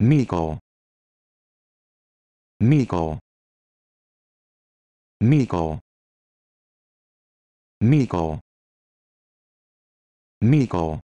Mico. Mico. Mico. Mico. Mico.